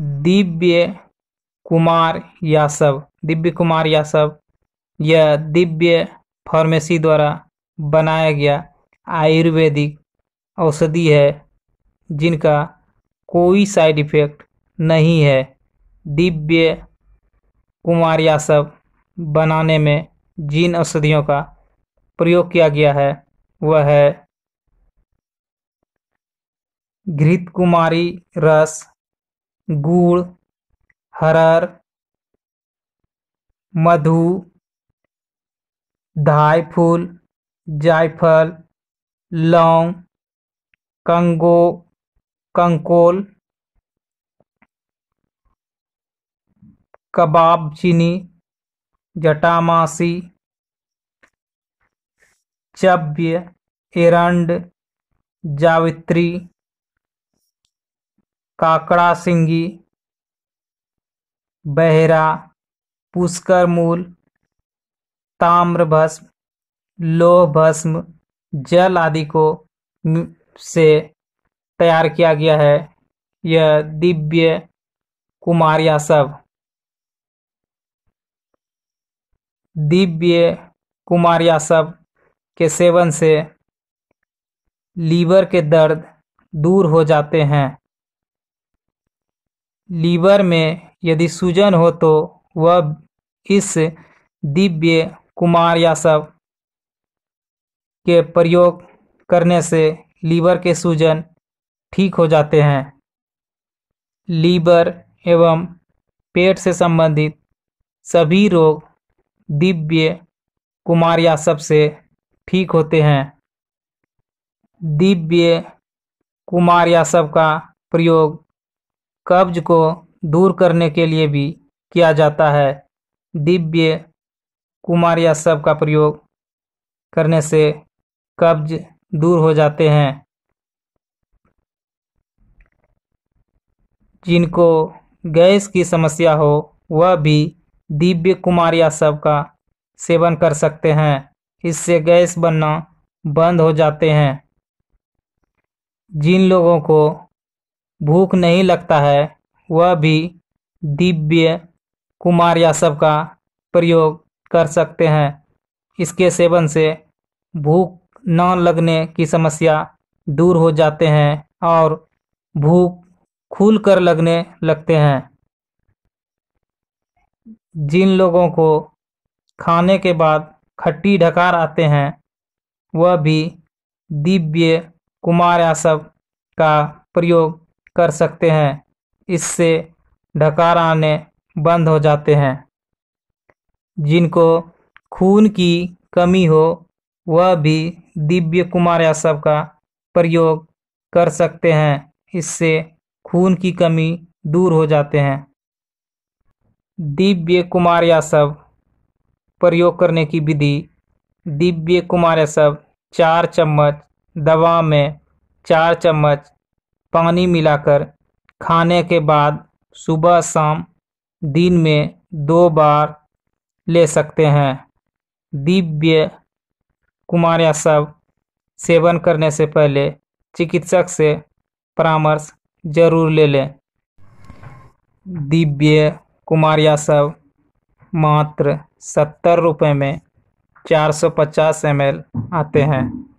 दिव्य कुमार यासव दिव्य कुमार यासव यह दिव्य फार्मेसी द्वारा बनाया गया आयुर्वेदिक औषधि है जिनका कोई साइड इफ़ेक्ट नहीं है दिव्य कुमार यासव बनाने में जिन औषधियों का प्रयोग किया गया है वह है घृत कुमारी रस गुड़ हरर मधु धाई फूल जायफल लौंग कंगो कंकोल कबाब चीनी जटामासी चव्य एरंड जावित्री काकड़ा सिंगी बहरा पुष्कर मूल भस्म लोह भस्म जल आदि को से तैयार किया गया है यह दिव्य या सब दिव्य कुमारिया सब के सेवन से लीवर के दर्द दूर हो जाते हैं लीवर में यदि सूजन हो तो वह इस दिव्य कुमार या सब के प्रयोग करने से लीवर के सूजन ठीक हो जाते हैं लीवर एवं पेट से संबंधित सभी रोग दिव्य कुमार या सब से ठीक होते हैं दिव्य कुमार या सब का प्रयोग कब्ज को दूर करने के लिए भी किया जाता है दिव्य कुमार या सब का प्रयोग करने से कब्ज दूर हो जाते हैं जिनको गैस की समस्या हो वह भी दिव्य कुमार या सब का सेवन कर सकते हैं इससे गैस बनना बंद हो जाते हैं जिन लोगों को भूख नहीं लगता है वह भी दिव्य कुमार या सब का प्रयोग कर सकते हैं इसके सेवन से भूख न लगने की समस्या दूर हो जाते हैं और भूख खुल कर लगने लगते हैं जिन लोगों को खाने के बाद खट्टी ढकार आते हैं वह भी दिव्य कुमार या सब का प्रयोग कर सकते हैं इससे ढकार आने बंद हो जाते हैं जिनको खून की कमी हो वह भी दिव्य कुमार या सब का प्रयोग कर सकते हैं इससे खून की कमी दूर हो जाते हैं दिव्य कुमार या सब प्रयोग करने की विधि दिव्य कुमार सब चार चम्मच दवा में चार चम्मच पानी मिलाकर खाने के बाद सुबह शाम दिन में दो बार ले सकते हैं दिव्य कुमार या सब सेवन करने से पहले चिकित्सक से परामर्श जरूर ले लें दिव्य कुमार या सब मात्र सत्तर रुपये में चार सौ एम एल आते हैं